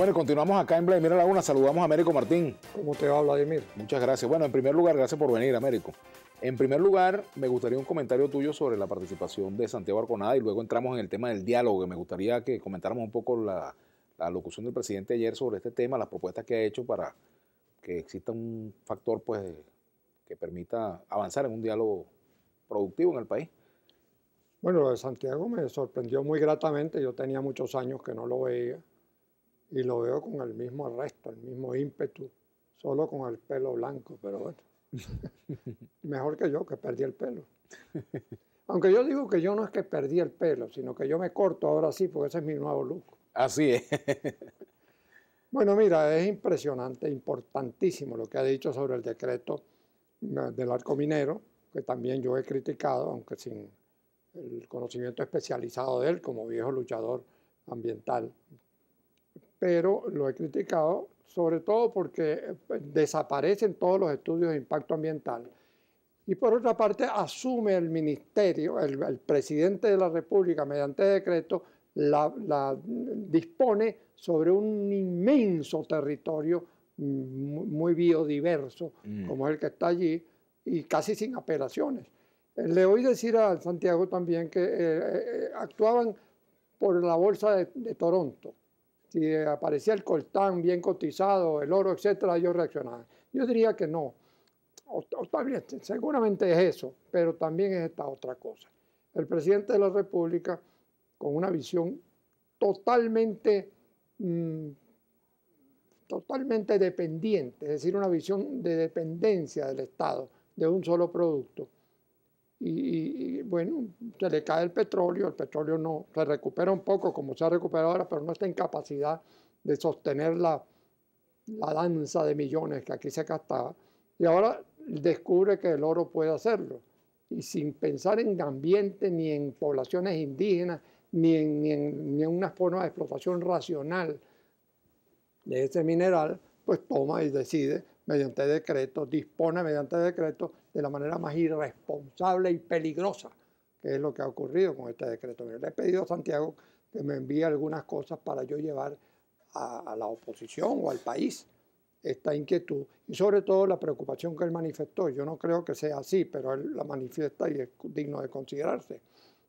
Bueno, continuamos acá en Vladimir Laguna. Saludamos a Américo Martín. ¿Cómo te va, Vladimir? Muchas gracias. Bueno, en primer lugar, gracias por venir, Américo. En primer lugar, me gustaría un comentario tuyo sobre la participación de Santiago Arconada y luego entramos en el tema del diálogo. Me gustaría que comentáramos un poco la, la locución del presidente ayer sobre este tema, las propuestas que ha hecho para que exista un factor pues, que permita avanzar en un diálogo productivo en el país. Bueno, lo de Santiago me sorprendió muy gratamente. Yo tenía muchos años que no lo veía y lo veo con el mismo arresto, el mismo ímpetu, solo con el pelo blanco, pero bueno, mejor que yo que perdí el pelo. Aunque yo digo que yo no es que perdí el pelo, sino que yo me corto ahora sí, porque ese es mi nuevo look. Así es. bueno, mira, es impresionante, importantísimo lo que ha dicho sobre el decreto eh, del arco minero, que también yo he criticado, aunque sin el conocimiento especializado de él como viejo luchador ambiental, pero lo he criticado sobre todo porque eh, desaparecen todos los estudios de impacto ambiental. Y por otra parte, asume el ministerio, el, presidente de la República, mediante decreto, la, dispone sobre un inmenso territorio mm, muy, biodiverso, mm. como como el que está allí, y casi sin apelaciones. Eh, le oí decir a Santiago también que eh, actuaban por la Bolsa de Toronto si aparecía el coltán bien cotizado, el oro, etcétera, yo reaccionaba. Yo diría que no. seguramente es eso, pero también es esta otra cosa. El presidente de la República, con una visión totalmente, mm, totalmente dependiente, es decir, una visión de dependencia del Estado, de un solo producto, y, bueno, se le cae el petróleo, el petróleo no se recupera un poco como se ha recuperado ahora, pero no está en capacidad de sostener la, la danza de millones que aquí se gastaba. Y ahora descubre que el oro puede hacerlo. Y sin pensar en ambiente, ni en poblaciones indígenas, ni en, ni en, una forma de explotación racional de ese mineral, pues toma y decide mediante decreto, dispone mediante decreto, de la manera más irresponsable y peligrosa, que es lo que ha ocurrido con este decreto. le he pedido a Santiago que me envíe algunas cosas para yo llevar a, a la oposición o al país esta inquietud y sobre todo la preocupación que él manifestó. Yo no creo que sea así, pero él la manifiesta y es digno de considerarse.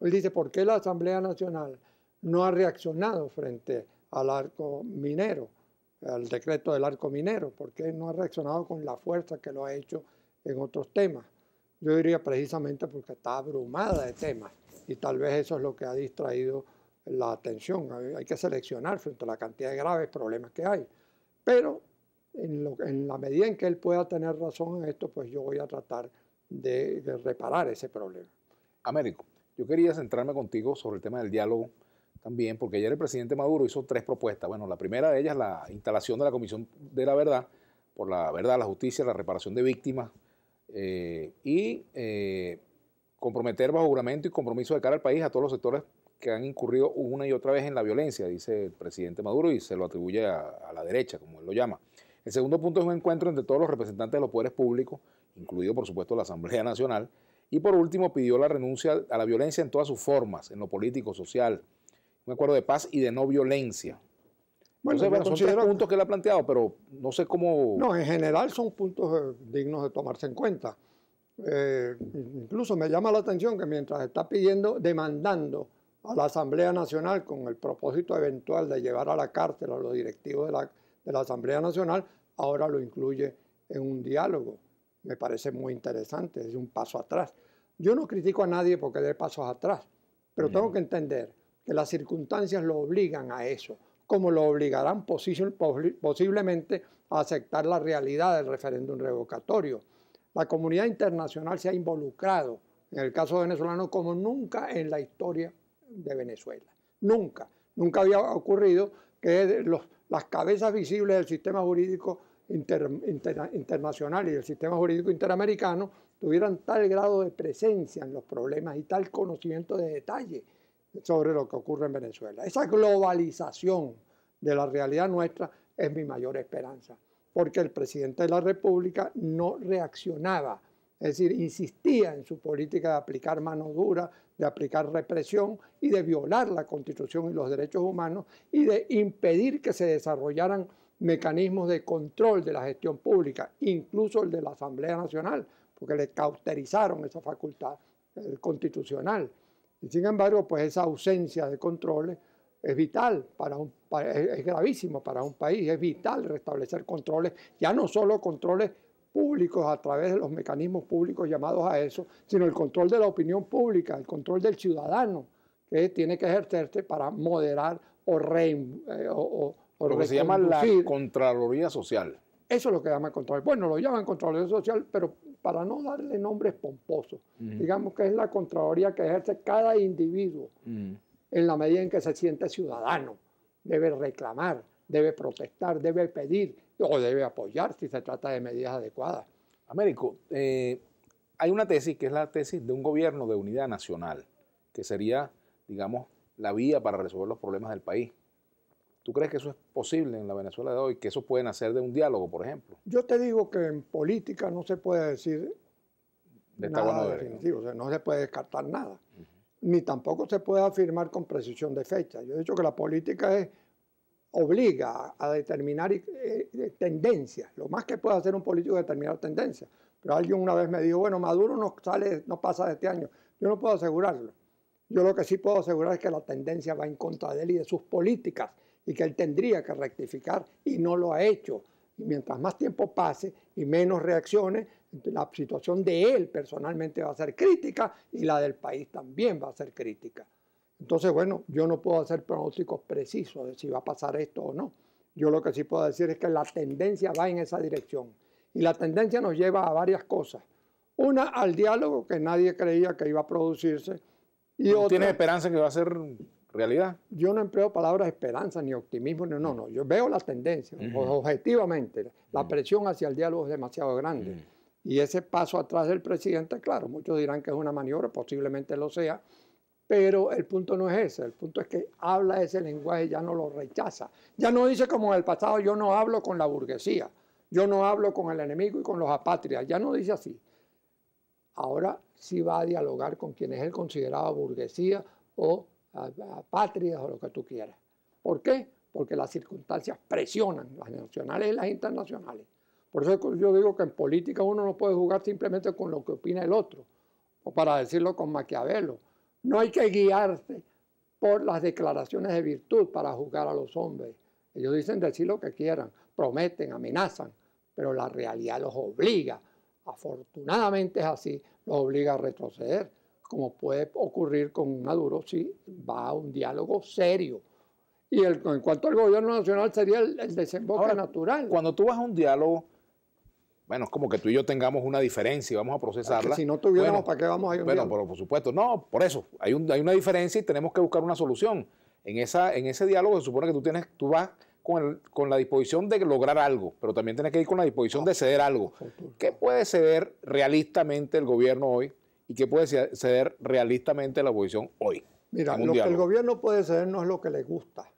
Él dice, ¿por qué la Asamblea Nacional no ha reaccionado frente al arco minero, al decreto del arco minero? ¿Por qué no ha reaccionado con la fuerza que lo ha hecho en otros temas. Yo diría precisamente porque está abrumada de temas y tal vez eso es lo que ha distraído la atención. Hay que seleccionar frente a la cantidad de graves problemas que hay. Pero en, la medida en que él pueda tener razón en esto, pues yo voy a tratar de, de reparar ese problema. Américo, yo quería centrarme contigo sobre el tema del diálogo también, porque ayer el presidente Maduro hizo tres propuestas. Bueno, la primera de ellas, la instalación de la Comisión de la Verdad, por la verdad, la justicia, la reparación de víctimas eh, y eh, comprometer bajo juramento y compromiso de cara al país a todos los sectores que han incurrido una y otra vez en la violencia, dice el presidente Maduro y se lo atribuye a la derecha, como él lo llama. El segundo punto es un encuentro entre todos los representantes de los poderes públicos, incluido por supuesto la Asamblea Nacional, y por último pidió la renuncia a la violencia en todas sus formas, en lo político, social, un acuerdo de paz y de no violencia. Bueno, son tres puntos que le ha planteado, pero no sé cómo... No, en general son puntos eh, dignos de tomarse en cuenta. Eh, incluso me llama la atención que mientras está pidiendo, demandando a la Asamblea Nacional con el propósito eventual de llevar a la cárcel a los directivos de la, de la Asamblea Nacional, ahora lo incluye en un diálogo. Me parece muy interesante, es un paso atrás. Yo no critico a nadie porque dé pasos atrás, pero tengo que entender que las circunstancias lo obligan a eso como lo obligarán posiblemente a aceptar la realidad del referéndum revocatorio. La comunidad internacional se ha involucrado en el caso venezolano como nunca en la historia de Venezuela. Nunca, nunca había ocurrido que las cabezas visibles del sistema jurídico internacional y del sistema jurídico interamericano tuvieran tal grado de presencia en los problemas y tal conocimiento de detalle sobre lo que ocurre en Venezuela. Esa globalización de la realidad nuestra es mi mayor esperanza, porque el presidente de la República no reaccionaba, es decir, insistía en su política de aplicar mano dura, de aplicar represión y de violar la constitución y los derechos humanos y de impedir que se desarrollaran mecanismos de control de la gestión pública, incluso el de la Asamblea Nacional, porque le cauterizaron esa facultad constitucional. Y sin embargo, pues esa ausencia de controles es vital, para un, es, gravísimo para un país, es vital restablecer controles, ya no solo controles públicos a través de los mecanismos públicos llamados a eso, sino el control de la opinión pública, el control del ciudadano que tiene que ejercerse para moderar o, eh, lo que se llama la Contraloría Social. Eso es lo que llaman control. Bueno, lo llaman Contraloría Social, pero para no darle nombres pomposos. Digamos que es la Contraloría que ejerce cada individuo en la medida en que se siente ciudadano. Debe reclamar, debe protestar, debe pedir o debe apoyar si se trata de medidas adecuadas. Américo, eh, hay una tesis que es la tesis de un gobierno de unidad nacional, que sería, digamos, la vía para resolver los problemas del país. ¿Tú crees que eso es posible en la Venezuela de hoy? ¿Que eso pueden hacer de un diálogo, por ejemplo? Yo te digo que en política no se puede decir nada definitivo, ¿no? no se puede descartar nada. Ni tampoco se puede afirmar con precisión de fecha. Yo he dicho que la política obliga a determinar eh, eh, tendencias. Lo más que puede hacer un político es determinar tendencias. Pero alguien una vez me dijo, bueno, Maduro no, sale, no pasa de este año. Yo no puedo asegurarlo. Yo lo que sí puedo asegurar es que la tendencia va en contra de él y de sus políticas y que él tendría que rectificar y no lo ha hecho. Y mientras más tiempo pase y menos reacciones, la situación de él personalmente va a ser crítica y la del país también va a ser crítica. Entonces, bueno, yo no puedo hacer pronósticos precisos de si va a pasar esto o no. Yo lo que sí puedo decir es que la tendencia va en esa dirección. Y la tendencia nos lleva a varias cosas. Una, al diálogo que nadie creía que iba a producirse. Y otra, ¿Tiene esperanza que va a ser realidad. Yo no empleo palabras esperanza ni optimismo, no, no, no. Yo veo la tendencia, objetivamente. La presión hacia el diálogo es demasiado grande. Y ese paso atrás del presidente, claro, muchos dirán que es una maniobra, posiblemente lo sea, pero el punto no es ese, el punto es que habla ese lenguaje, ya no lo rechaza. Ya no dice como en el pasado, yo no hablo con la burguesía, yo no hablo con el enemigo y con los apátridas, ya no dice así. Ahora sí va a dialogar con es el considerado burguesía o a, patrias o lo que tú quieras. ¿Por qué? Porque las circunstancias presionan, las nacionales y las internacionales. Por eso yo digo que en política uno no puede jugar simplemente con lo que opina el otro, o para decirlo con Maquiavelo. No hay que guiarse por las declaraciones de virtud para juzgar a los hombres. Ellos dicen decir lo que quieran, prometen, amenazan, pero la realidad los obliga. Afortunadamente es así, los obliga a retroceder como puede ocurrir con Maduro, si va a un diálogo serio. Y el, en cuanto al gobierno nacional sería el, el desemboque natural. Cuando tú vas a un diálogo, bueno, es como que tú y yo tengamos una diferencia y vamos a procesarla. si no tuviéramos, ¿para qué vamos a ir? a un Bueno, pero por supuesto, no, por eso, hay, un, hay una diferencia y tenemos que buscar una solución. En, esa, en ese diálogo se supone que tú, tienes, tú vas con, con, la disposición de lograr algo, pero también tienes que ir con la disposición de ceder algo. ¿Qué puede ceder realistamente el gobierno hoy y qué puede ceder realistamente la oposición hoy. Mira, lo que el gobierno puede ceder no es lo que le gusta.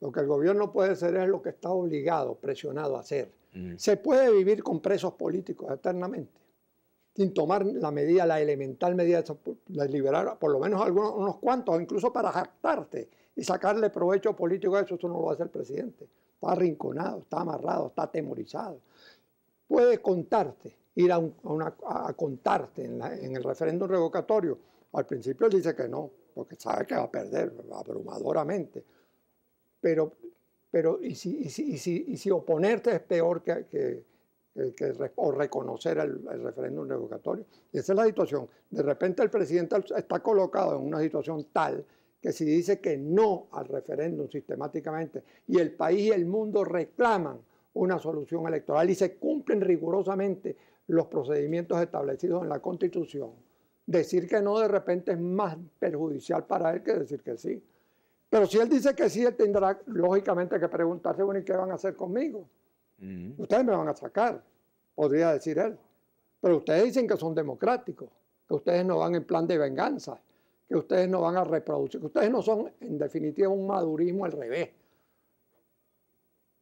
Lo que el gobierno puede ceder es lo que está obligado, presionado a hacer. Se puede vivir con presos políticos eternamente, sin tomar la medida, la elemental medida de liberar por lo menos algunos unos cuantos, incluso para jactarte y sacarle provecho político a eso, eso no lo va a hacer el presidente. Está arrinconado, está amarrado, está atemorizado. Puede contarte ir a, contarte en, el referéndum revocatorio. Al principio él dice que no, porque sabe que va a perder abrumadoramente. Pero, pero y, si, y si, oponerte es peor que, reconocer el, referéndum revocatorio. esa es la situación. De repente el presidente está colocado en una situación tal que si dice que no al referéndum sistemáticamente y el país y el mundo reclaman una solución electoral y se cumplen rigurosamente los procedimientos establecidos en la Constitución. Decir que no de repente es más perjudicial para él que decir que sí. Pero si él dice que sí, él tendrá lógicamente que preguntarse, bueno, ¿y qué van a hacer conmigo? Ustedes me van a sacar, podría decir él. Pero ustedes dicen que son democráticos, que ustedes no van en plan de venganza, que ustedes no van a reproducir, que ustedes no son en definitiva un madurismo al revés,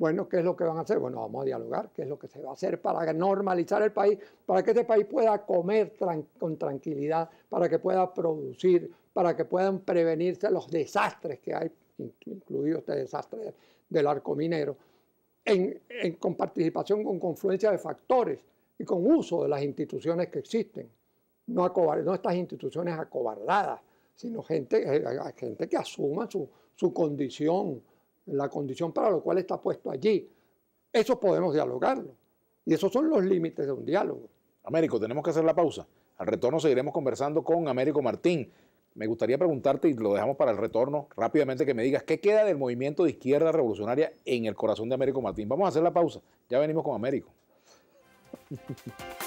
bueno, ¿qué es lo que van a hacer? Bueno, vamos a dialogar, ¿qué es lo que se va a hacer para normalizar el país, para que este país pueda comer con tranquilidad, para que pueda producir, para que puedan prevenirse los desastres que hay, incluido este desastre del arco minero, con participación, con confluencia de factores y con uso de las instituciones que existen. No, no estas instituciones acobardadas, sino gente, eh, gente que asuma su, su condición la condición para lo cual está puesto allí. Eso podemos dialogarlo. Y esos son los límites de un diálogo. Américo, tenemos que hacer la pausa. Al retorno seguiremos conversando con Américo Martín. Me gustaría preguntarte, y lo dejamos para el retorno, rápidamente que me digas, ¿qué queda del movimiento de izquierda revolucionaria en el corazón de Américo Martín? Vamos a hacer la pausa. Ya venimos con Américo.